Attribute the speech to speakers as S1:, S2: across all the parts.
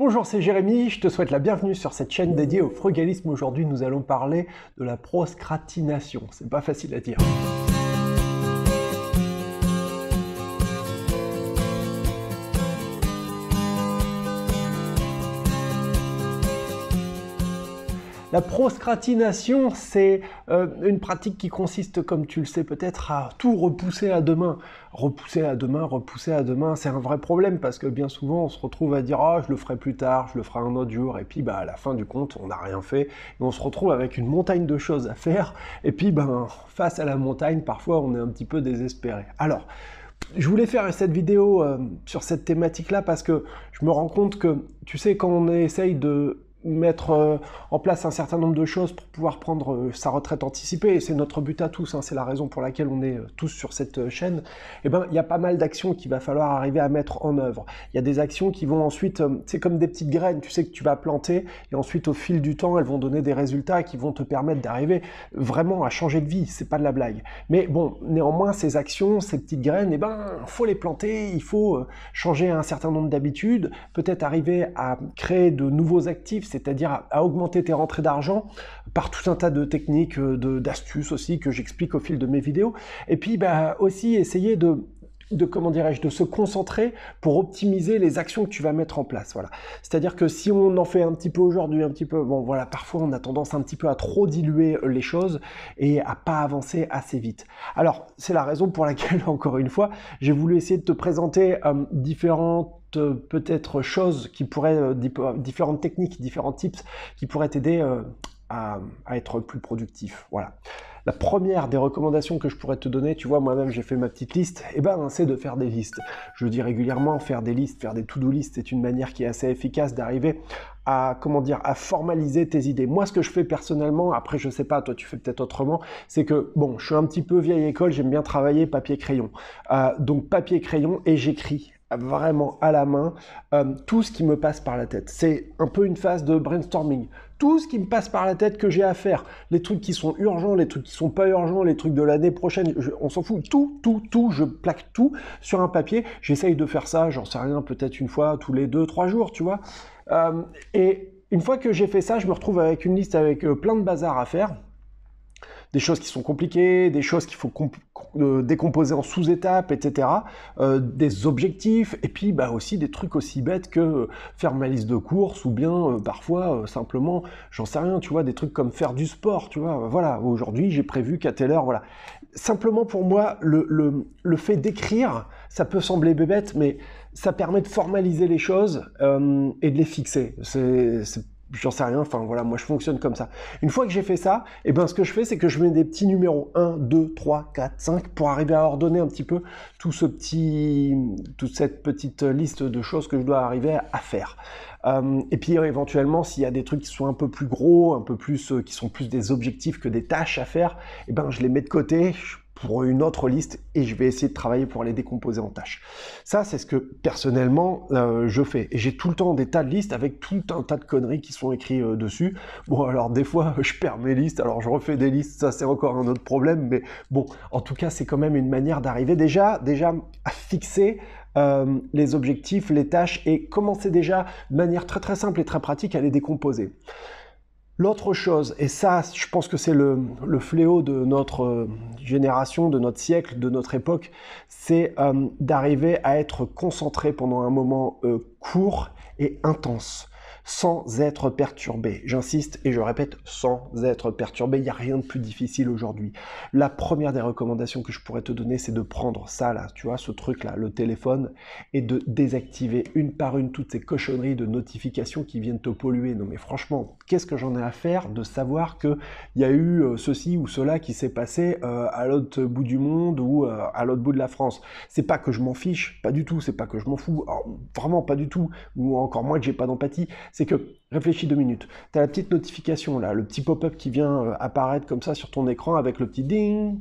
S1: Bonjour, c'est Jérémy, je te souhaite la bienvenue sur cette chaîne dédiée au frugalisme. Aujourd'hui, nous allons parler de la proscratination. C'est pas facile à dire. La proscratination, c'est euh, une pratique qui consiste, comme tu le sais peut-être, à tout repousser à demain. Repousser à demain, repousser à demain, c'est un vrai problème parce que bien souvent on se retrouve à dire ah je le ferai plus tard, je le ferai un autre jour, et puis bah, à la fin du compte on n'a rien fait et on se retrouve avec une montagne de choses à faire, et puis ben face à la montagne parfois on est un petit peu désespéré. Alors je voulais faire cette vidéo euh, sur cette thématique-là parce que je me rends compte que, tu sais, quand on essaye de mettre euh, en place un certain nombre de choses pour pouvoir prendre euh, sa retraite anticipée, et c'est notre but à tous, hein. c'est la raison pour laquelle on est euh, tous sur cette chaîne, et eh ben, il y a pas mal d'actions qu'il va falloir arriver à mettre en œuvre. Il y a des actions qui vont ensuite, c'est comme des petites graines, tu sais que tu vas planter, et ensuite au fil du temps, elles vont donner des résultats qui vont te permettre d'arriver vraiment à changer de vie, c'est pas de la blague. Mais bon, néanmoins, ces actions, ces petites graines, et eh ben, faut les planter, il faut changer un certain nombre d'habitudes, peut-être arriver à créer de nouveaux actifs, c'est-à-dire à, augmenter tes rentrées d'argent par tout un tas de techniques, euh, d'astuces aussi que j'explique au fil de mes vidéos. Et puis bah, aussi essayer de, de comment dirais-je de se concentrer pour optimiser les actions que tu vas mettre en place voilà c'est à dire que si on en fait un petit peu aujourd'hui un petit peu bon voilà parfois on a tendance un petit peu à trop diluer euh, les choses et à pas avancer assez vite alors c'est la raison pour laquelle encore une fois j'ai voulu essayer de te présenter différents euh, différentes euh, peut-être choses qui pourraient, euh, euh, différentes techniques, différents tips qui pourraient t'aider à, être plus productif. Voilà. La première des recommandations que je pourrais te donner, tu vois, moi-même j'ai fait ma petite liste, et eh ben c'est de faire des listes. Je dis régulièrement, faire des listes, faire des to-do listes, c'est une manière qui est assez efficace d'arriver à comment dire à formaliser tes idées. Moi ce que je fais personnellement, après je sais pas, toi tu fais peut-être autrement, c'est que bon, je suis un petit peu vieille école, j'aime bien travailler papier crayon. donc papier crayon et j'écris vraiment à la main euh, tout ce qui me passe par la tête. C'est un peu une phase de brainstorming. Tout ce qui me passe par la tête que j'ai à faire, les trucs qui sont urgents, les trucs qui sont pas urgents, les trucs de l'année prochaine, on s'en fout. Tout, tout, tout, je plaque tout sur un papier. J'essaye de faire ça, j'en sais rien, peut-être une fois tous les deux, trois jours, tu vois. Euh, et une fois que j'ai fait ça, je me retrouve avec une liste avec euh, plein de bazar à faire des choses qui sont compliquées, des choses qu'il faut euh, décomposer en sous-étapes, etc. Euh, des objectifs, et puis bah, aussi des trucs aussi bêtes que euh, faire ma liste de courses, ou bien parfois simplement, j'en sais rien, tu vois, des trucs comme faire du sport, tu vois, voilà, aujourd'hui j'ai prévu qu'à telle heure, voilà. Simplement pour moi, le, le, le fait d'écrire, ça peut sembler bébête, mais ça permet de formaliser les choses et de les fixer. C'est j'en sais rien, enfin voilà, moi je fonctionne comme ça. Une fois que j'ai fait ça, et eh ben ce que je fais, c'est que je mets des petits numéros 1, 2, 3, 4, 5 pour arriver à ordonner un petit peu tout ce petit, toute cette petite liste de choses que je dois arriver à faire. Euh, et puis éventuellement, s'il y a des trucs qui sont un peu plus gros, un peu plus, euh, qui sont plus des objectifs que des tâches à faire, et eh ben je les mets de côté, pour une autre liste et je vais essayer de travailler pour les décomposer en tâches. Ça, c'est ce que personnellement euh, je fais. Et j'ai tout le temps des tas de listes avec tout un tas de conneries qui sont écrites euh, dessus. Bon, alors des fois, je perds mes listes, alors je refais des listes, ça c'est encore un autre problème, mais bon, en tout cas, c'est quand même une manière d'arriver déjà, déjà à fixer euh, les objectifs, les tâches et commencer déjà de manière très très simple et très pratique à les décomposer. L'autre chose, et ça, je pense que c'est le, fléau de notre euh, génération, de notre siècle, de notre époque, c'est euh, d'arriver à être concentré pendant un moment euh, court et intense sans être perturbé. J'insiste et je répète, sans être perturbé, il n'y a rien de plus difficile aujourd'hui. La première des recommandations que je pourrais te donner, c'est de prendre ça là, tu vois, ce truc là, le téléphone, et de désactiver une par une toutes ces cochonneries de notifications qui viennent te polluer. Non mais franchement, qu'est-ce que j'en ai à faire de savoir qu'il y a eu euh, ceci ou cela qui s'est passé euh, à l'autre bout du monde ou euh, à l'autre bout de la France C'est pas que je m'en fiche, pas du tout, c'est pas que je m'en fous, oh, vraiment pas du tout, ou encore moins que j'ai pas d'empathie c'est que réfléchis deux minutes. Tu as la petite notification là, le petit pop-up qui vient euh, apparaître comme ça sur ton écran avec le petit ding,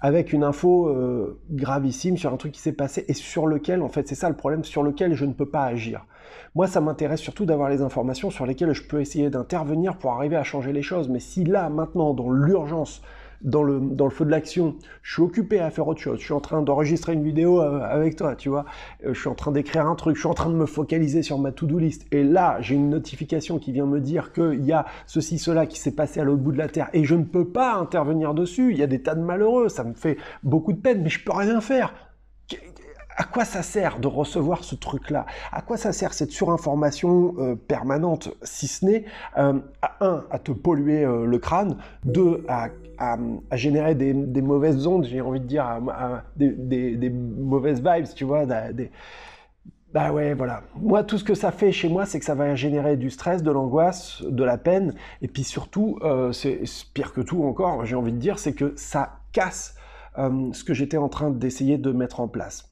S1: avec une info euh, gravissime sur un truc qui s'est passé et sur lequel, en fait, c'est ça le problème, sur lequel je ne peux pas agir. Moi, ça m'intéresse surtout d'avoir les informations sur lesquelles je peux essayer d'intervenir pour arriver à changer les choses. Mais si là, maintenant, dans l'urgence, dans le, dans le feu de l'action, je suis occupé à faire autre chose, je suis en train d'enregistrer une vidéo euh, avec toi, tu vois, euh, je suis en train d'écrire un truc, je suis en train de me focaliser sur ma to-do list, et là, j'ai une notification qui vient me dire qu'il y a ceci, cela qui s'est passé à l'autre bout de la Terre, et je ne peux pas intervenir dessus, il y a des tas de malheureux, ça me fait beaucoup de peine, mais je peux rien faire. À quoi ça sert de recevoir ce truc-là À quoi ça sert cette surinformation euh, permanente, si ce n'est, euh, à, un, à te polluer euh, le crâne, deux, à, générer des, mauvaises ondes, j'ai envie de dire, des, mauvaises vibes, tu vois, des... Bah ouais, voilà. Moi, tout ce que ça fait chez moi, c'est que ça va générer du stress, de l'angoisse, de la peine. Et puis surtout, c'est pire que tout encore, j'ai envie de dire, c'est que ça casse ce que j'étais en train d'essayer de mettre en place.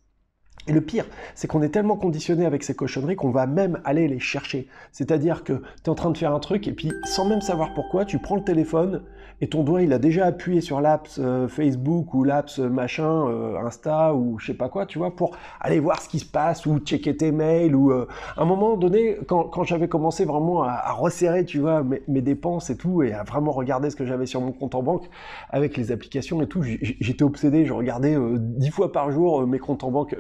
S1: Et le pire, c'est qu'on est tellement conditionné avec ces cochonneries qu'on va même aller les chercher. C'est-à-dire que tu es en train de faire un truc et puis sans même savoir pourquoi, tu prends le téléphone et ton doigt il a déjà appuyé sur l'apps euh, Facebook ou l'apps euh, machin euh, Insta ou je sais pas quoi, tu vois, pour aller voir ce qui se passe ou checker tes mails ou à un moment donné quand, j'avais commencé vraiment à, resserrer, tu vois, mes, mes, dépenses et tout et à vraiment regarder ce que j'avais sur mon compte en banque avec les applications et tout, j'étais obsédé, je regardais dix fois par jour mes comptes en banque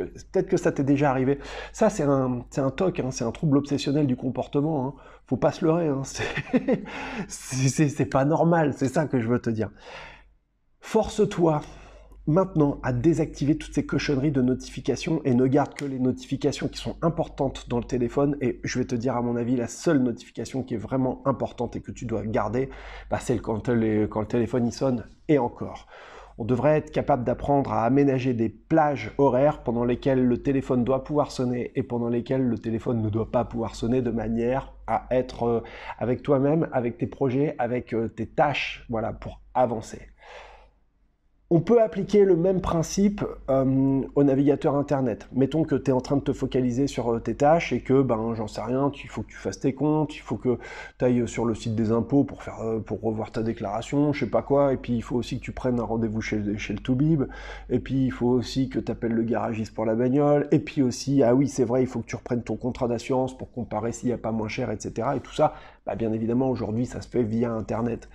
S1: que ça t'est déjà arrivé. Ça, c'est un, TOC, hein, c'est un trouble obsessionnel du comportement. Hein. Faut pas se leurrer. Hein. C'est pas normal. C'est ça que je veux te dire. Force-toi maintenant à désactiver toutes ces cochonneries de notifications et ne garde que les notifications qui sont importantes dans le téléphone. Et je vais te dire, à mon avis, la seule notification qui est vraiment importante et que tu dois garder, bah, c'est quand, quand le téléphone sonne et encore. On devrait être capable d'apprendre à aménager des plages horaires pendant lesquelles le téléphone doit pouvoir sonner et pendant lesquelles le téléphone ne doit pas pouvoir sonner de manière à être euh, avec toi-même, avec tes projets, avec euh, tes tâches, voilà, pour avancer. On peut appliquer le même principe euh, au navigateur Internet. Mettons que tu es en train de te focaliser sur euh, tes tâches et que, ben, j'en sais rien, il faut que tu fasses tes comptes, il faut que tu ailles euh, sur le site des impôts pour, faire, pour revoir ta déclaration, je sais pas quoi, et puis il faut aussi que tu prennes un rendez-vous chez, chez le Toubib, et puis il faut aussi que tu appelles le garagiste pour la bagnole, et puis aussi, ah oui, c'est vrai, il faut que tu reprennes ton contrat d'assurance pour comparer s'il n'y a pas moins cher, etc. Et tout ça, bah, bien évidemment, aujourd'hui, ça se fait via Internet.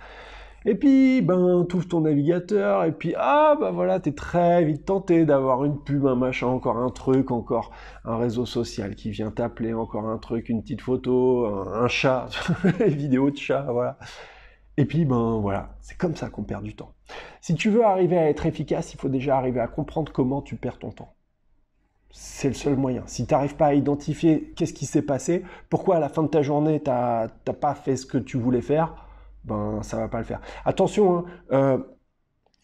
S1: Et puis, ben, touche ton navigateur, et puis, ah, ben voilà, t'es très vite tenté d'avoir une pub, un machin, encore un truc, encore un réseau social qui vient t'appeler, encore un truc, une petite photo, un, chat, vidéo vidéo de chat, voilà. Et puis, ben voilà, c'est comme ça qu'on perd du temps. Si tu veux arriver à être efficace, il faut déjà arriver à comprendre comment tu perds ton temps. C'est le seul moyen. Si tu n'arrives pas à identifier qu'est-ce qui s'est passé, pourquoi à la fin de ta journée, tu n'as pas fait ce que tu voulais faire, ben ça va pas le faire. Attention, hein, euh,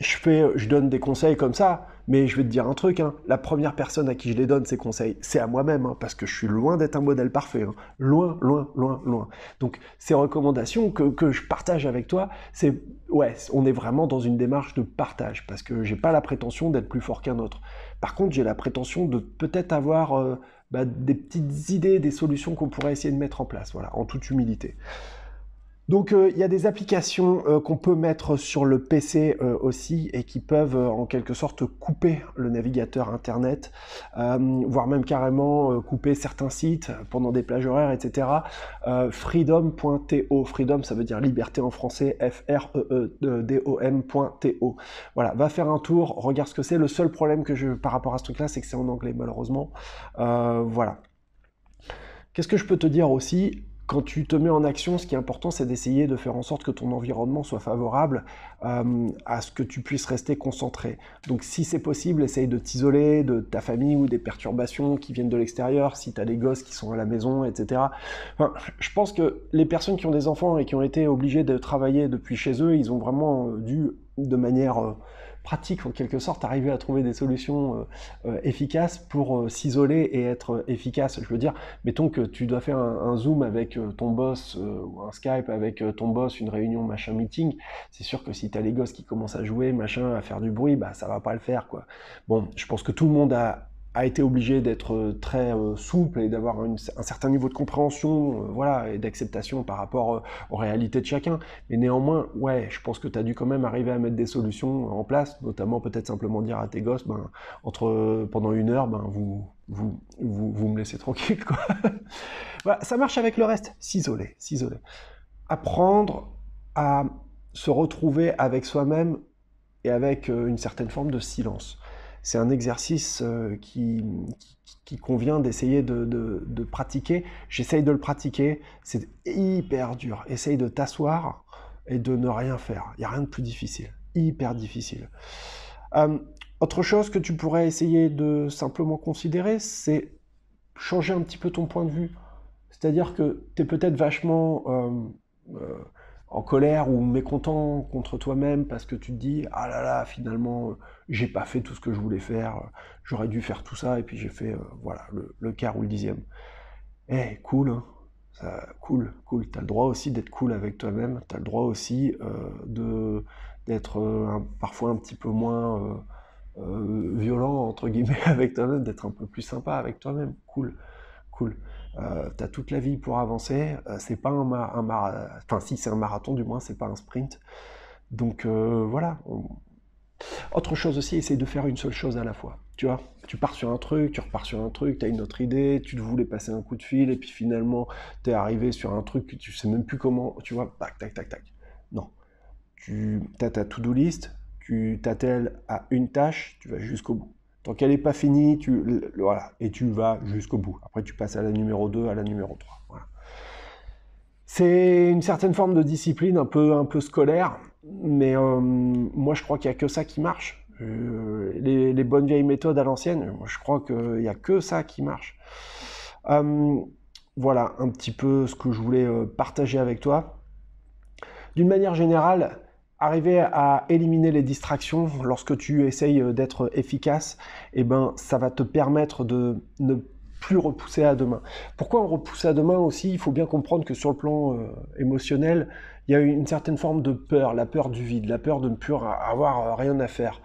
S1: je, fais, je donne des conseils comme ça, mais je vais te dire un truc, hein. la première personne à qui je les donne ces conseils, c'est à moi-même, hein, parce que je suis loin d'être un modèle parfait, loin, loin, loin, loin. Donc ces recommandations que, je partage avec toi, c'est ouais, on est vraiment dans une démarche de partage, parce que j'ai pas la prétention d'être plus fort qu'un autre. Par contre, j'ai la prétention de peut-être avoir euh, bah, des petites idées, des solutions qu'on pourrait essayer de mettre en place, voilà, en toute humilité. Donc euh, il y a des applications euh, qu'on peut mettre sur le PC euh, aussi et qui peuvent en quelque sorte couper le navigateur Internet, voire même carrément couper certains sites pendant des plages horaires, etc. freedom.to, freedom ça veut dire liberté en français, F-R-E-E-D-O-M.to. Voilà, va faire un tour, regarde ce que c'est. Le seul problème que je par rapport à ce truc-là, c'est que c'est en anglais malheureusement. voilà. Qu'est-ce que je peux te dire aussi quand tu te mets en action, ce qui est important, c'est d'essayer de faire en sorte que ton environnement soit favorable euh, à ce que tu puisses rester concentré. Donc si c'est possible, essaye de t'isoler de ta famille ou des perturbations qui viennent de l'extérieur, si tu as des gosses qui sont à la maison, etc. je pense que les personnes qui ont des enfants et qui ont été obligées de travailler depuis chez eux, ils ont vraiment euh, dû, de manière... Euh, en quelque sorte, arriver à trouver des solutions euh, euh, efficaces pour euh, s'isoler et être efficace. Je veux dire, mettons que tu dois faire un, Zoom avec ton boss ou un Skype avec ton boss, une réunion, machin, meeting. C'est sûr que si tu as les gosses qui commencent à jouer, machin, à faire du bruit, bah ça va pas le faire quoi. Bon, je pense que tout le monde a a été obligé d'être euh, très euh, souple et d'avoir un certain niveau de compréhension euh, voilà, et d'acceptation par rapport aux réalités de chacun. Mais néanmoins, ouais, je pense que tu as dû quand même arriver à mettre des solutions en place, notamment peut-être simplement dire à tes gosses, ben, entre, pendant une heure, ben, vous, vous, vous, vous me laissez tranquille. Quoi. ça marche avec le reste, s'isoler, s'isoler. Apprendre à se retrouver avec soi-même et avec une certaine forme de silence c'est un exercice euh, qui, convient d'essayer de, pratiquer. J'essaye de le pratiquer, c'est hyper dur. Essaye de t'asseoir et de ne rien faire. Il n'y a rien de plus difficile, hyper difficile. Euh, autre chose que tu pourrais essayer de simplement considérer, c'est changer un petit peu ton point de vue. C'est-à-dire que tu es peut-être vachement euh, en colère ou mécontent contre toi-même parce que tu te dis, ah là là, finalement j'ai pas fait tout ce que je voulais faire, j'aurais dû faire tout ça, et puis j'ai fait euh, voilà le, quart ou le dixième. Eh, cool, hein. cool, cool. T'as le droit aussi d'être cool avec toi-même, t'as le droit aussi euh, de d'être euh, parfois un petit peu moins violent, entre guillemets, avec toi-même, d'être un peu plus sympa avec toi-même. Cool, cool. t'as toute la vie pour avancer, c'est pas un, marathon, enfin si c'est un marathon du moins, c'est pas un sprint. Donc voilà, autre chose aussi, essaye de faire une seule chose à la fois. Tu vois, tu pars sur un truc, tu repars sur un truc, tu as une autre idée, tu te voulais passer un coup de fil, et puis finalement, tu es arrivé sur un truc que tu sais même plus comment, tu vois, tac, tac, tac, tac. Non. Tu as ta to-do list, tu t'attelles à une tâche, tu vas jusqu'au bout. Tant qu'elle n'est pas finie, tu, voilà, et tu vas jusqu'au bout. Après, tu passes à la numéro 2, à la numéro 3. Voilà. C'est une certaine forme de discipline un peu, un peu scolaire, mais euh, moi je crois qu'il n'y a que ça qui marche. Euh, les, bonnes vieilles méthodes à l'ancienne, je crois qu'il n'y a que ça qui marche. Euh, voilà un petit peu ce que je voulais partager avec toi. D'une manière générale, arriver à éliminer les distractions lorsque tu essayes d'être efficace, eh ben, ça va te permettre de ne pas plus repousser à demain. Pourquoi on repousse à demain aussi Il faut bien comprendre que sur le plan euh, émotionnel, il y a une certaine forme de peur, la peur du vide, la peur de ne plus avoir euh, rien à faire.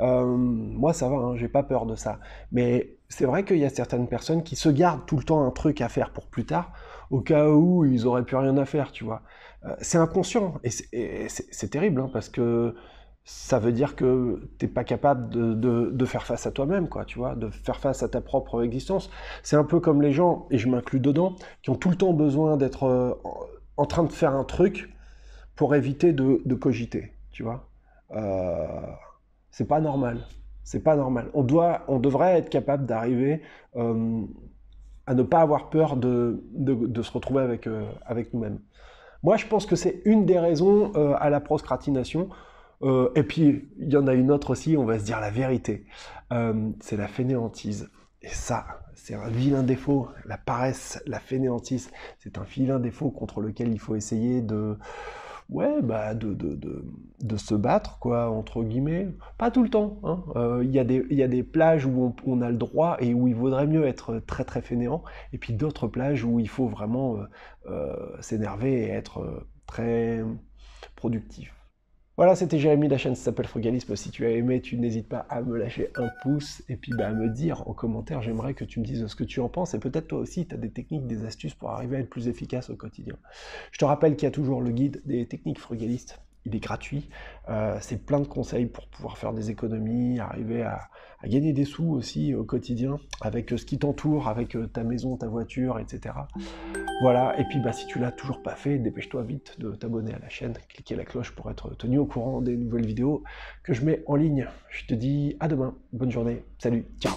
S1: Euh, moi, ça va, hein, j'ai pas peur de ça. Mais c'est vrai qu'il y a certaines personnes qui se gardent tout le temps un truc à faire pour plus tard, au cas où ils auraient plus rien à faire, tu vois. c'est inconscient et c'est terrible hein, parce que ça veut dire que t'es pas capable de, faire face à toi-même, quoi, tu vois, de faire face à ta propre existence. C'est un peu comme les gens, et je m'inclus dedans, qui ont tout le temps besoin d'être euh, en train de faire un truc pour éviter de, cogiter, tu vois. Euh, c'est pas normal. C'est pas normal. On, doit, on devrait être capable d'arriver euh, à ne pas avoir peur de, se retrouver avec, avec nous-mêmes. Moi, je pense que c'est une des raisons à la procrastination. Euh, et puis, il y en a une autre aussi, on va se dire la vérité. Euh, c'est la fainéantise. Et ça, c'est un vilain défaut. La paresse, la fainéantise, c'est un vilain défaut contre lequel il faut essayer de... Ouais, bah, de, se battre, quoi, entre guillemets. Pas tout le temps. Hein. Euh, il y, a des plages où on, a le droit et où il vaudrait mieux être très très fainéant. Et puis d'autres plages où il faut vraiment s'énerver et être très productif. Voilà, c'était Jérémy, la chaîne s'appelle Frugalisme. Si tu as aimé, tu n'hésites pas à me lâcher un pouce et puis bah, à me dire en commentaire, j'aimerais que tu me dises ce que tu en penses et peut-être toi aussi, tu as des techniques, des astuces pour arriver à être plus efficace au quotidien. Je te rappelle qu'il y a toujours le guide des techniques frugalistes il est gratuit. Euh, c'est plein de conseils pour pouvoir faire des économies, arriver à gagner des sous aussi au quotidien, avec euh, ce qui t'entoure, avec euh, ta maison, ta voiture, etc. Voilà, et puis bah, si tu l'as toujours pas fait, dépêche-toi vite de t'abonner à la chaîne, cliquer la cloche pour être tenu au courant des nouvelles vidéos que je mets en ligne. Je te dis à demain, bonne journée, salut, ciao